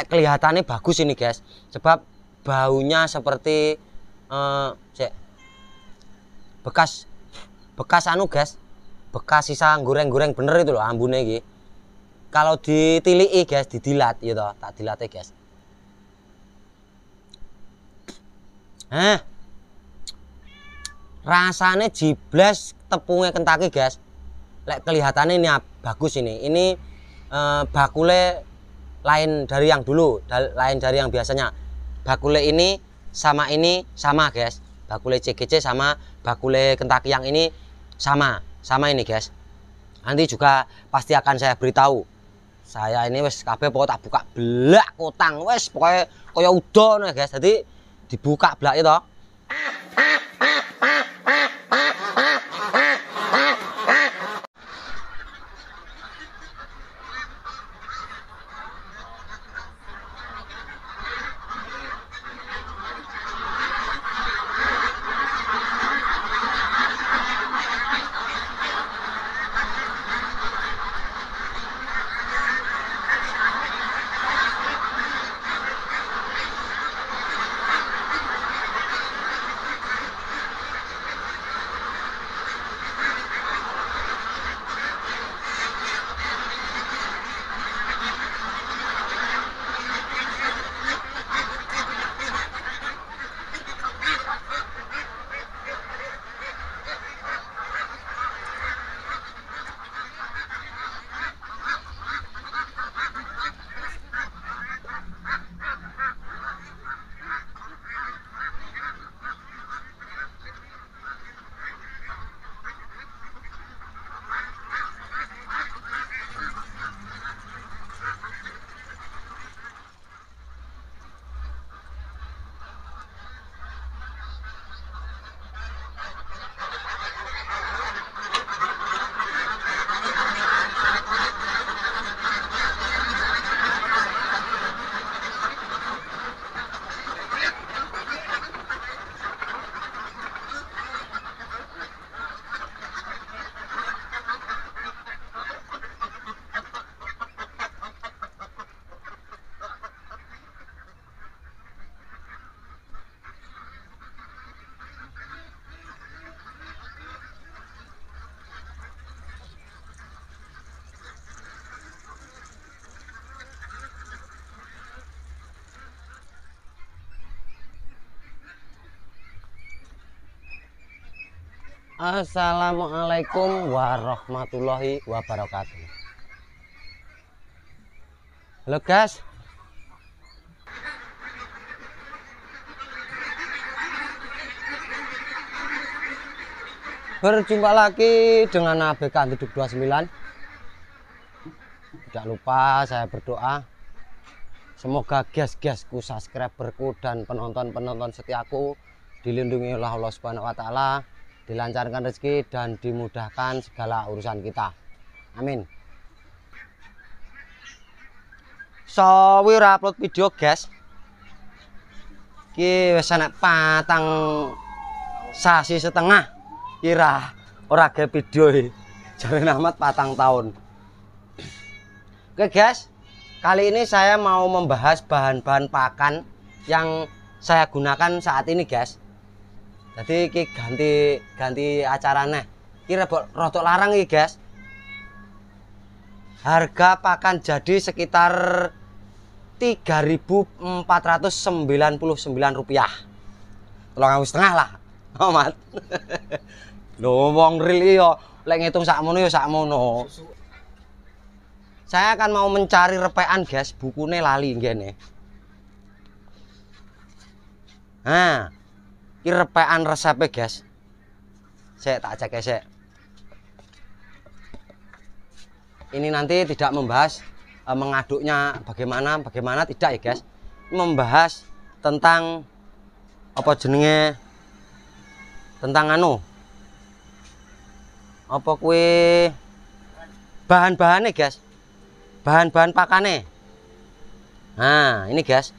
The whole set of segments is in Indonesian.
nek kelihatannya bagus ini guys sebab baunya seperti uh, bekas bekas anu guys bekas sisa goreng-goreng bener itu loh ambune iki kalau ditiliki guys didilat gitu tak dilatih guys eh Rasanya jiblas tepungnya kentaki guys. Lek kelihatannya ini bagus ini. Ini uh, bakule lain dari yang dulu lain dari yang biasanya bakule ini sama ini sama guys bakule CGC sama bakule kentak yang ini sama sama ini guys nanti juga pasti akan saya beritahu saya ini wes kafe pokok tak buka belak kotang wes pokoknya kaya udon ya guys jadi dibuka belak itu Assalamualaikum warahmatullahi wabarakatuh. Halo guys. Berjumpa lagi dengan ABK Antiduk 29. Tidak lupa saya berdoa semoga gas-gasku, subscriberku dan penonton-penonton setiaku dilindungi oleh Allah Subhanahu wa taala dilancarkan rezeki dan dimudahkan segala urusan kita. Amin. So, we upload video, guys. Ki wis patang sasi setengah kira ora ge video iki. E. Jare amat patang tahun. Oke, guys. Kali ini saya mau membahas bahan-bahan pakan yang saya gunakan saat ini, guys. Jadi ki ganti ganti acarane. Ki rotok larang iki, guys. Harga pakan jadi sekitar 3.499 rupiah. Tolong aku setengah lah. Oh, Mat. wong real iya lek ngitung sakmono ya sakmono. Saya akan mau mencari repekan, guys. Bukune lali gini. Nah, ki repekan guys saya tak cek saya ini nanti tidak membahas e, mengaduknya bagaimana bagaimana tidak ya guys membahas tentang apa jenenge tentang anu apa kue bahan bahan nih guys bahan-bahan pakane nah ini guys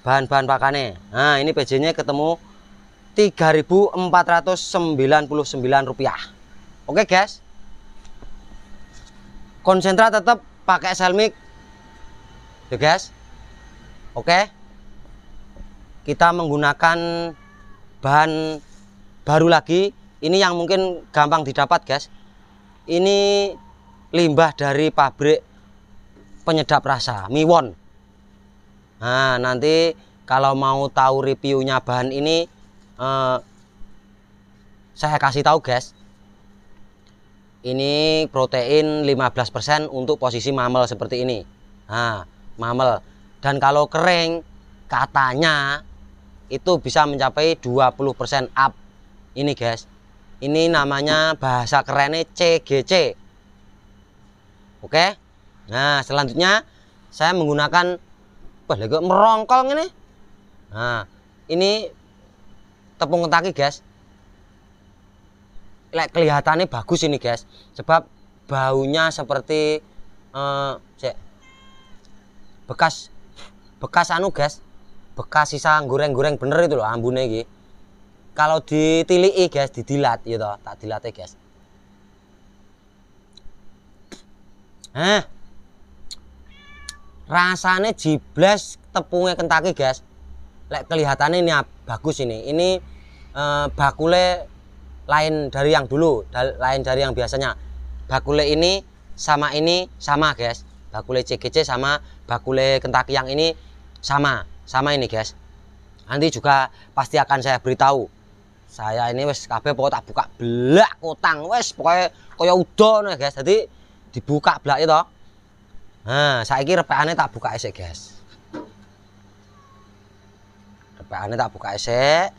bahan-bahan pakane nah ini PJ nya ketemu 3.499 rupiah oke guys konsentrat tetap pakai selmik ya guys oke kita menggunakan bahan baru lagi ini yang mungkin gampang didapat guys ini limbah dari pabrik penyedap rasa Miwon nah nanti kalau mau tahu reviewnya bahan ini Eh, saya kasih tahu guys ini protein 15% untuk posisi mamel seperti ini nah mamel dan kalau kering katanya itu bisa mencapai 20% up ini guys ini namanya bahasa kerennya CGC oke nah selanjutnya saya menggunakan wah lagi merongkol ini nah ini tepung kentaki guys lek kelihatannya bagus ini guys sebab baunya seperti uh, bekas bekas anu guys bekas sisa goreng-goreng bener itu loh ambune iki kalau ditiliki guys didilat gitu tak dilate guys Hah. rasanya jiblas tepungnya kentaki guys lek kelihatannya ini bagus ini ini e, bakule lain dari yang dulu lain dari yang biasanya bakule ini sama ini sama guys bakule CGC sama bakule kentak yang ini sama sama ini guys nanti juga pasti akan saya beritahu saya ini wes kafe pokoknya tak buka belak utang wes pokoknya koyo udon ya guys jadi dibuka belak itu nah saya kira repekannya tak buka esek guys PA-ne tak buka esek.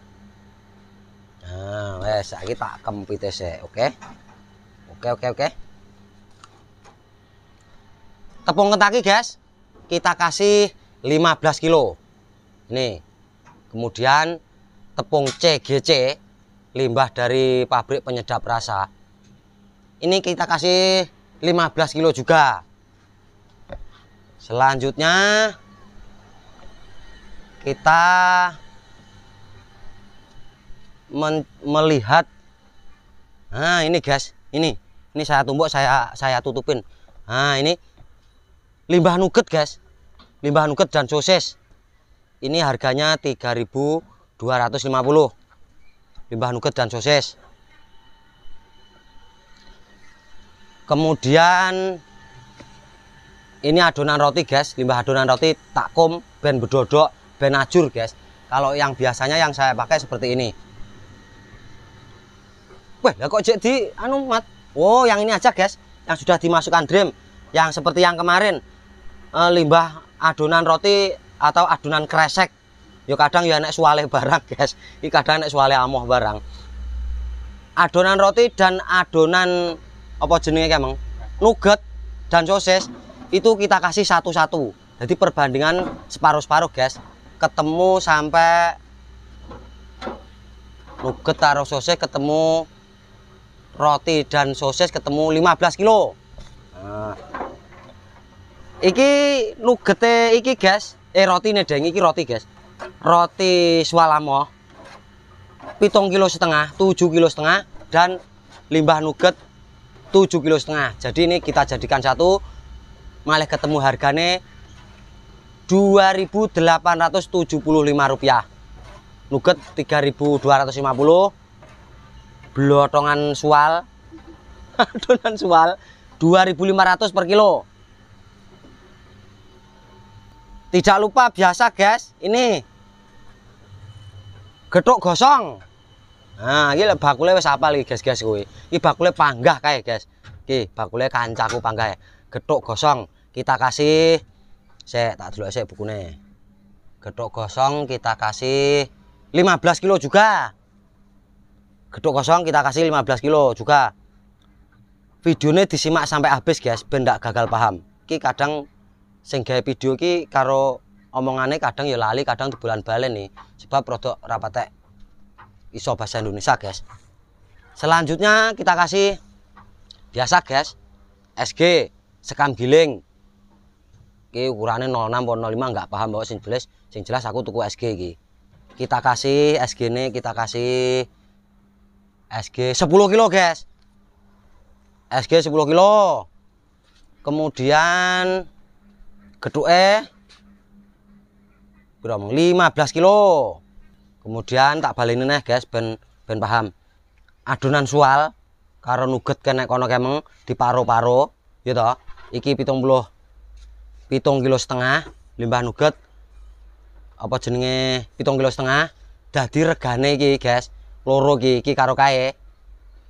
Nah, wes saiki tak kempit esek, oke. Okay? Oke, okay, oke, okay, oke. Okay. Tepung kentaki, guys. Kita kasih 15 kilo. Nih. Kemudian tepung CGC, limbah dari pabrik penyedap rasa. Ini kita kasih 15 kilo juga. Selanjutnya kita melihat nah ini guys ini ini saya tumbuk saya saya tutupin nah ini limbah nugget guys limbah nugget dan sosis ini harganya 3250 limbah nugget dan sosis kemudian ini adonan roti guys limbah adonan roti takum, ben bedodok ben ajur guys kalau yang biasanya yang saya pakai seperti ini Wah, lah kok jadi anu mat. Oh, yang ini aja, guys. Yang sudah dimasukkan dream. Yang seperti yang kemarin. E, limbah adonan roti atau adonan kresek. Yo kadang ya nek suale barang, guys. Iki kadang nek suale amoh barang. Adonan roti dan adonan apa jenenge Mang? Nugget dan sosis itu kita kasih satu-satu. Jadi perbandingan separuh-separuh, guys. Ketemu sampai nugget taruh sosis ketemu roti dan sosis ketemu 15 kilo nah. iki nugete iki guys eh roti nedeng iki roti guys roti swalamo pitung kilo setengah 7 kilo setengah dan limbah nugget 7 kilo setengah jadi ini kita jadikan satu malah ketemu harganya 2.875 rupiah nugget 3.250 blotongan sual adonan sual 2500 per kilo tidak lupa biasa guys ini getuk gosong nah ini bakulnya apa lagi guys guys gue ini bakulnya panggah kayak guys ini bakulnya kancaku panggah ya. getuk gosong kita kasih saya tak dulu saya bukunya getuk gosong kita kasih 15 kilo juga geduk kosong kita kasih 15 kilo juga videonya disimak sampai habis guys benda gagal paham ki kadang sehingga video ki karo omongannya kadang ya lali kadang bulan balen nih sebab produk rapatek iso bahasa Indonesia guys selanjutnya kita kasih biasa guys SG sekam giling ki ukurannya 06 05 nggak paham bahwa sing jelas sing jelas aku tuku SG ki kita kasih SG ini kita kasih SG 10 kilo guys SG 10 kilo kemudian geduk E berapa 15 kilo kemudian tak balik ini guys ben ben paham adonan sual karena nugget kena kono kemeng di paro-paro gitu ya iki pitung puluh pitung kilo setengah limbah nugget, apa jenenge pitung kilo setengah dadi regane iki guys loro ki iki karo kae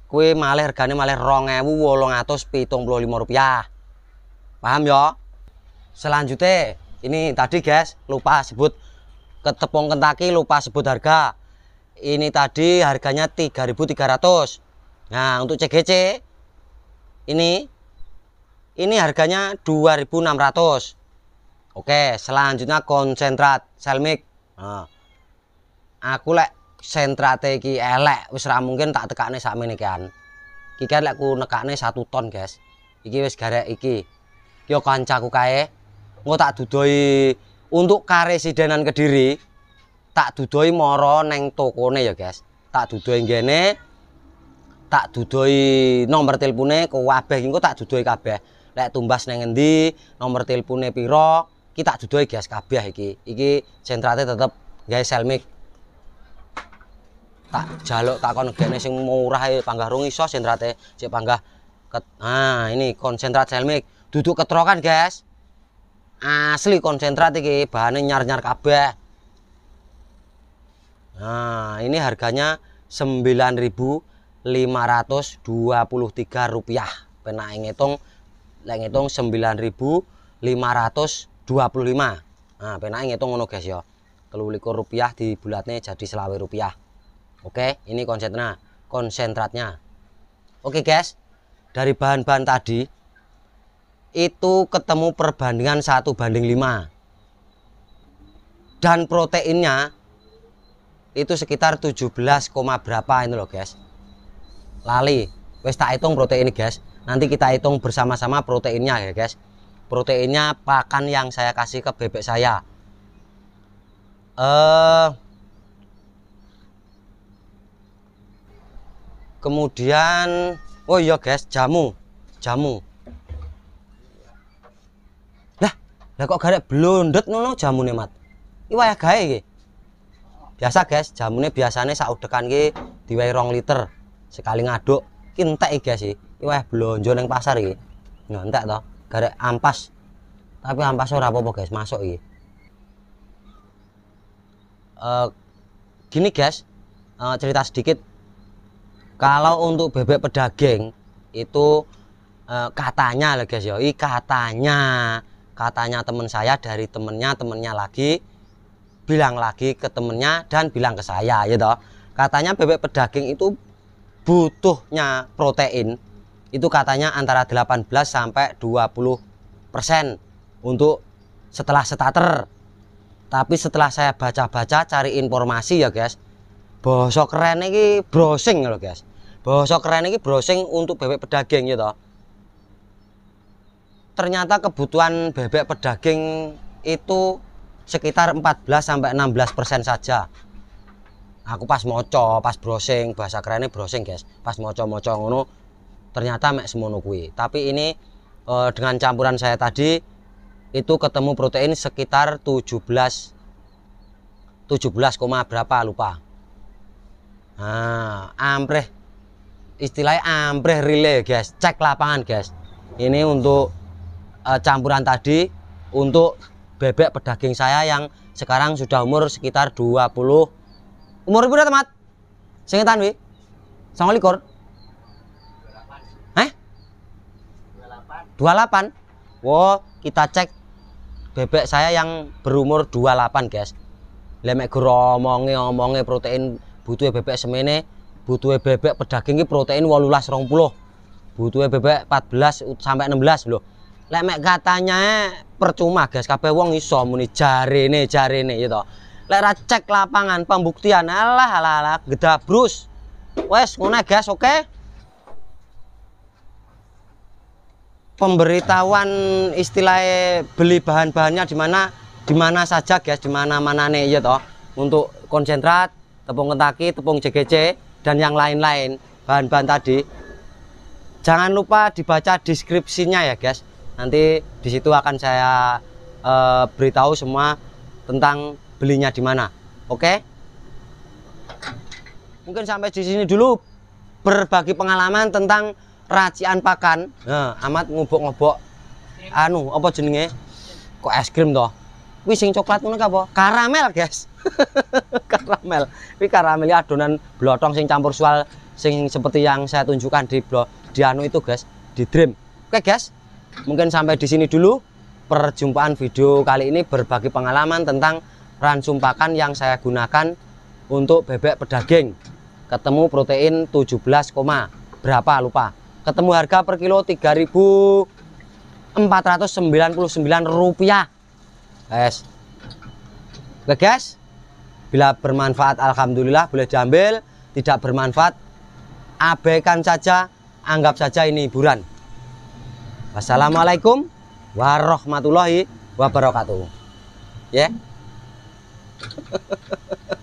kuwi malih regane malih lima rupiah paham ya selanjutnya ini tadi guys lupa sebut ketepung kentaki lupa sebut harga ini tadi harganya 3300 nah untuk CGC ini ini harganya 2600 Oke, selanjutnya konsentrat selmik. Nah, aku lek sentrate iki elek wis ra mungkin tak tekakne sakmene iki kan. Iki kan lek ku nekakne 1 ton, Guys. Iki wis garek iki. Yo kancaku kae, engko tak dudohi untuk karesidenan Kediri, tak dudohi moro neng tokone ya, Guys. Tak dudohi ngene. Tak dudohi nomor telepone kabeh iki engko tak dudohi kabeh. Lek tumbas neng endi, nomor telepone piro, iki tak dudohi, Guys, kabeh iki. Iki sentrate tetep guys selmik tak jaluk tak takon gene sing murah e panggah rung iso sentrate sik panggah ket, nah ini konsentrat selmik duduk ketrokan guys asli konsentrat iki bahannya nyar-nyar kabeh nah ini harganya 9.523 rupiah pernah ngitung lek ngitung 9.525 nah pernah ngitung ngono guys ya 23 rupiah dibulatnya jadi selawe rupiah Oke, ini konsentratnya, konsentratnya. Oke, guys. Dari bahan-bahan tadi itu ketemu perbandingan satu banding 5. Dan proteinnya itu sekitar 17, berapa ini loh, guys. Lali, wes tak hitung protein guys. Nanti kita hitung bersama-sama proteinnya ya, guys. Proteinnya pakan yang saya kasih ke bebek saya. Eh uh, kemudian oh iya guys jamu jamu lah lah kok garek blondet nono jamu nih mat ini ya gae iki biasa guys jamunya biasanya saudekan udekan ki diwai rong liter sekali ngaduk kintek iki guys sih ini wayah blonjo neng pasar iki nah entek toh garek ampas tapi ampas ora apa-apa guys masuk iki uh, gini guys uh, cerita sedikit kalau untuk bebek pedaging itu eh, katanya lah guys yoi, ya, katanya katanya teman saya dari temennya temennya lagi bilang lagi ke temennya dan bilang ke saya ya toh. Katanya bebek pedaging itu butuhnya protein itu katanya antara 18 sampai 20 persen untuk setelah starter tapi setelah saya baca-baca cari informasi ya guys Bahasa keren ini browsing loh guys. Bahasa keren ini browsing untuk bebek pedaging gitu. Ternyata kebutuhan bebek pedaging itu sekitar 14 sampai 16% saja. Aku pas moco, pas browsing, bahasa kerennya browsing, guys. Pas moco-moco ngono ternyata mek semono kui. Tapi ini e, dengan campuran saya tadi itu ketemu protein sekitar 17 17, berapa lupa Nah, ampreh istilahnya ampreh relay guys. Cek lapangan guys. Ini untuk uh, campuran tadi untuk bebek pedaging saya yang sekarang sudah umur sekitar 20 umur berapa temat? Singetan wi? Sama likur? 28. Eh? 28. 28. Wow, kita cek bebek saya yang berumur 28 guys. Lemek geromongnya omongnya protein Butuh bebek semene butuh bebek pedaging protein protein rong puluh butuh bebek 14 sampai 16 loh lek Lemek katanya percuma guys kape wong iso muni jari jari jari gitu. lek ra cek lapangan pembuktian alah alah, alah brus, wes ngono guys oke okay? pemberitahuan istilah beli bahan-bahannya di mana di mana saja guys di mana-mana nih gitu. ya untuk konsentrat tepung kentaki, tepung JGC, dan yang lain-lain bahan-bahan tadi. Jangan lupa dibaca deskripsinya ya guys. Nanti disitu akan saya e, beritahu semua tentang belinya di mana. Oke? Mungkin sampai di sini dulu berbagi pengalaman tentang racian pakan. Nah, amat ngobok ngobok anu apa jenenge? Kok es krim toh? kuwi sing coklat ngono apa? Karamel, guys. karamel. Wih karamel ya adonan blotong sing campur sual sing seperti yang saya tunjukkan di blog di anu itu, guys, di Dream. Oke, guys. Mungkin sampai di sini dulu perjumpaan video kali ini berbagi pengalaman tentang ransum pakan yang saya gunakan untuk bebek pedaging. Ketemu protein 17, berapa lupa. Ketemu harga per kilo 3.499 rupiah Oke guys, bila bermanfaat alhamdulillah boleh diambil tidak bermanfaat abaikan saja anggap saja ini hiburan wassalamualaikum warahmatullahi wabarakatuh ya yeah.